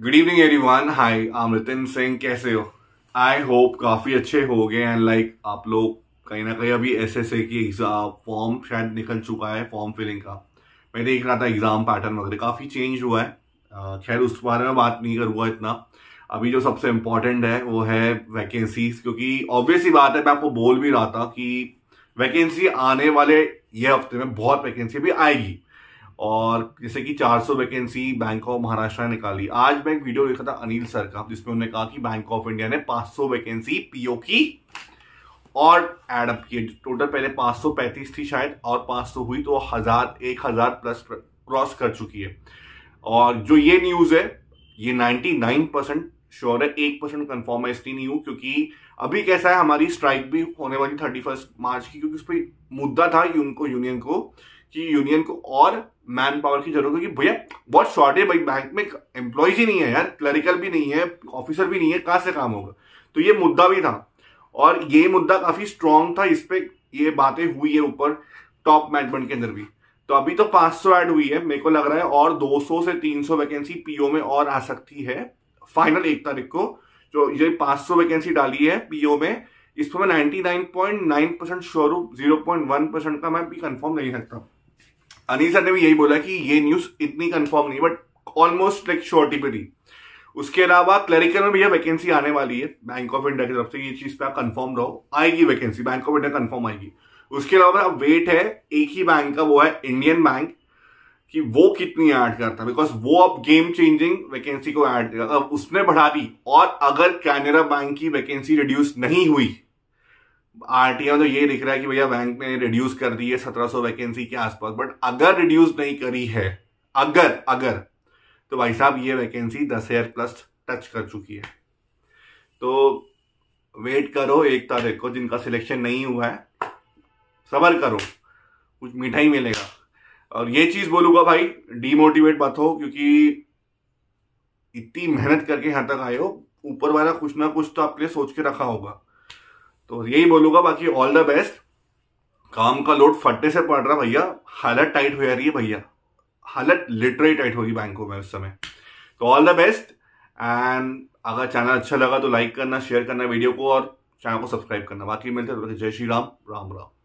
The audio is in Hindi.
good evening everyone hi अमृतिन सिंह कैसे हो आई होप काफ़ी अच्छे हो गए एंड लाइक आप लोग कहीं ना कहीं अभी एस एस ए की एग्ज़ाम फॉर्म शायद निकल चुका है फॉर्म फिलिंग का मैं देख रहा था एग्ज़ाम पैटर्न वगैरह काफ़ी चेंज हुआ है खैर उस बारे में बात नहीं करूँगा इतना अभी जो सबसे इम्पॉर्टेंट है वो है वैकेंसीज क्योंकि ऑब्वियसली बात है मैं आपको बोल भी रहा था कि वैकेंसी आने वाले ये हफ्ते में बहुत वैकेंसी भी आएगी और जैसे कि 400 वैकेंसी बैंक ऑफ महाराष्ट्र ने निकाली आज मैं एक वीडियो देखा था अनिल सर का जिसमें उन्होंने कहा कि बैंक ऑफ इंडिया ने 500 वैकेंसी पीओ की और एडअप किए टोटल पहले 535 थी शायद और 500 हुई तो हजार एक हजार प्लस क्रॉस कर चुकी है और जो ये न्यूज है ये 99 परसेंट श्योर है एक परसेंट कन्फर्म है इसलिए नहीं हूं क्योंकि अभी कैसा है हमारी स्ट्राइक भी होने वाली थर्टी फर्स्ट मार्च की क्योंकि उस पर मुद्दा था उनको यूनियन को कि यूनियन को और मैन पावर की जरूरत होगी भैया बहुत शॉर्ट है भाई बैंक में एम्प्लॉयज ही नहीं है यार क्लरिकल भी नहीं है ऑफिसर भी नहीं है कहाँ से काम होगा तो ये मुद्दा भी था और ये मुद्दा काफी स्ट्रांग था इस पर ये बातें हुई है ऊपर टॉप मैनेजमेंट के अंदर भी तो अभी तो 500 एड हुई है मेरे को लग रहा है और 200 से 300 वैकेंसी पीओ में और आ सकती है फाइनल एक तारीख को जो ये 500 वैकेंसी डाली है पीओ में इसमें मैं 99.9 परसेंट श्योर हूँ जीरो पॉइंट वन परसेंट का मैं भी कंफर्म नहीं सकता अनिल सर ने भी यही बोला कि ये न्यूज इतनी कंफर्म नहीं बट ऑलमोस्ट लाइक श्योरिटी पे थी उसके अलावा क्लरिकल में भी वैकेंसी आने वाली है बैंक ऑफ इंडिया की तरफ से ये चीज पे आप कंफर्म रहो आएगी vacancy bank of India confirm आएगी उसके अलावा अब वेट है एक ही बैंक का वो है इंडियन बैंक कि वो कितनी ऐड करता है बिकॉज वो अब गेम चेंजिंग वैकेंसी को ऐड अब उसने बढ़ा दी और अगर कैनरा बैंक की वैकेंसी रिड्यूस नहीं हुई आरटीआई में तो ये दिख रहा है कि भैया बैंक ने रिड्यूस कर दी है सत्रह सौ वैकेंसी के आसपास बट अगर रिड्यूस नहीं करी है अगर अगर तो भाई साहब ये वैकेंसी दस हजार प्लस टच कर चुकी है तो वेट करो एक तारीख को जिनका सिलेक्शन नहीं हुआ है सबर करो कुछ मीठा ही मिलेगा और ये चीज बोलूंगा भाई डीमोटिवेट मत हो क्योंकि इतनी मेहनत करके यहां तक आए हो ऊपर वाला कुछ ना कुछ तो आपके लिए सोच के रखा होगा तो यही बोलूंगा बाकी ऑल द बेस्ट काम का लोड फटने से पड़ रहा भैया हालत टाइट हो जा रही है भैया हालत लिटरली टाइट होगी बैंकों में उस समय तो ऑल द बेस्ट एंड अगर चैनल अच्छा लगा तो लाइक करना शेयर करना वीडियो को और चैनल को सब्सक्राइब करना बाकी मिलते हैं जय श्री राम राम राम